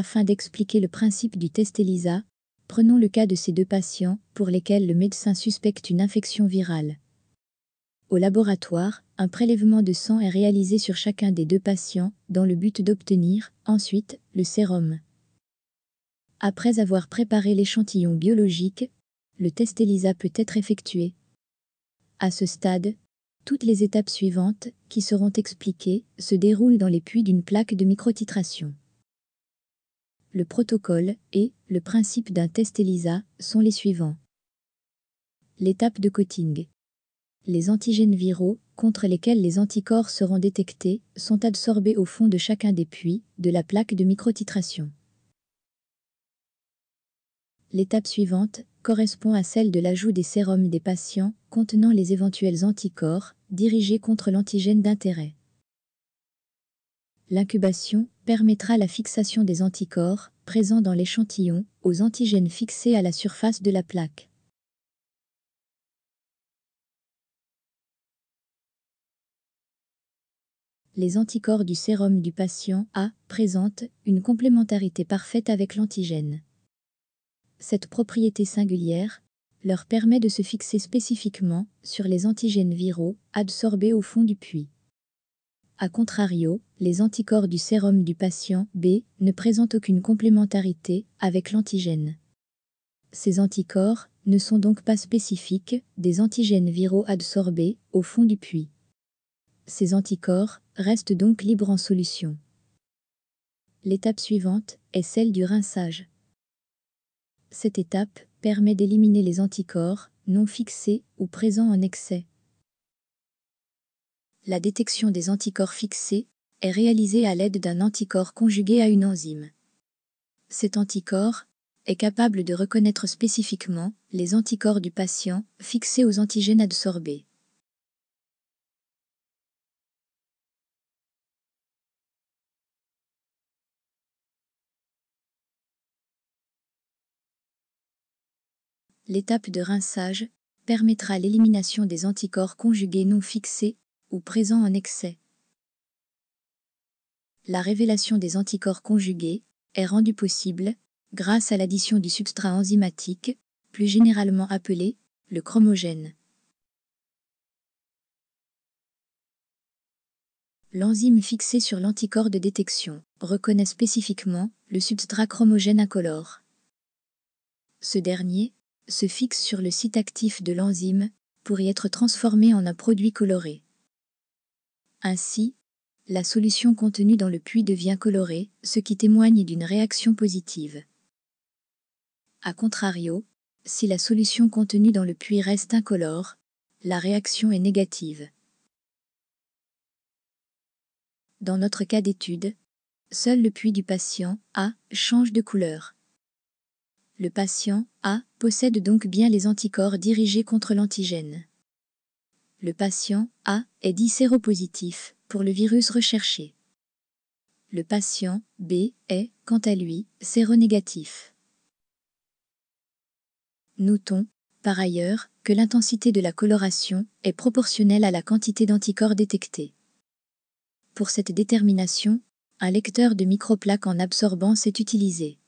Afin d'expliquer le principe du test ELISA, prenons le cas de ces deux patients pour lesquels le médecin suspecte une infection virale. Au laboratoire, un prélèvement de sang est réalisé sur chacun des deux patients dans le but d'obtenir, ensuite, le sérum. Après avoir préparé l'échantillon biologique, le test ELISA peut être effectué. À ce stade, toutes les étapes suivantes, qui seront expliquées, se déroulent dans les puits d'une plaque de microtitration le protocole et le principe d'un test ELISA sont les suivants. L'étape de coating. Les antigènes viraux, contre lesquels les anticorps seront détectés, sont absorbés au fond de chacun des puits de la plaque de microtitration. L'étape suivante correspond à celle de l'ajout des sérums des patients contenant les éventuels anticorps dirigés contre l'antigène d'intérêt. L'incubation permettra la fixation des anticorps présents dans l'échantillon aux antigènes fixés à la surface de la plaque. Les anticorps du sérum du patient A présentent une complémentarité parfaite avec l'antigène. Cette propriété singulière leur permet de se fixer spécifiquement sur les antigènes viraux absorbés au fond du puits. A contrario, les anticorps du sérum du patient B ne présentent aucune complémentarité avec l'antigène. Ces anticorps ne sont donc pas spécifiques des antigènes viraux adsorbés au fond du puits. Ces anticorps restent donc libres en solution. L'étape suivante est celle du rinçage. Cette étape permet d'éliminer les anticorps non fixés ou présents en excès la détection des anticorps fixés est réalisée à l'aide d'un anticorps conjugué à une enzyme. Cet anticorps est capable de reconnaître spécifiquement les anticorps du patient fixés aux antigènes absorbés. L'étape de rinçage permettra l'élimination des anticorps conjugués non fixés ou présent en excès. La révélation des anticorps conjugués est rendue possible grâce à l'addition du substrat enzymatique, plus généralement appelé le chromogène. L'enzyme fixée sur l'anticorps de détection reconnaît spécifiquement le substrat chromogène incolore. Ce dernier se fixe sur le site actif de l'enzyme pour y être transformé en un produit coloré. Ainsi, la solution contenue dans le puits devient colorée, ce qui témoigne d'une réaction positive. A contrario, si la solution contenue dans le puits reste incolore, la réaction est négative. Dans notre cas d'étude, seul le puits du patient A change de couleur. Le patient A possède donc bien les anticorps dirigés contre l'antigène. Le patient A est dit séropositif pour le virus recherché. Le patient B est, quant à lui, séronégatif. Notons, par ailleurs, que l'intensité de la coloration est proportionnelle à la quantité d'anticorps détectés. Pour cette détermination, un lecteur de microplaques en absorbance est utilisé.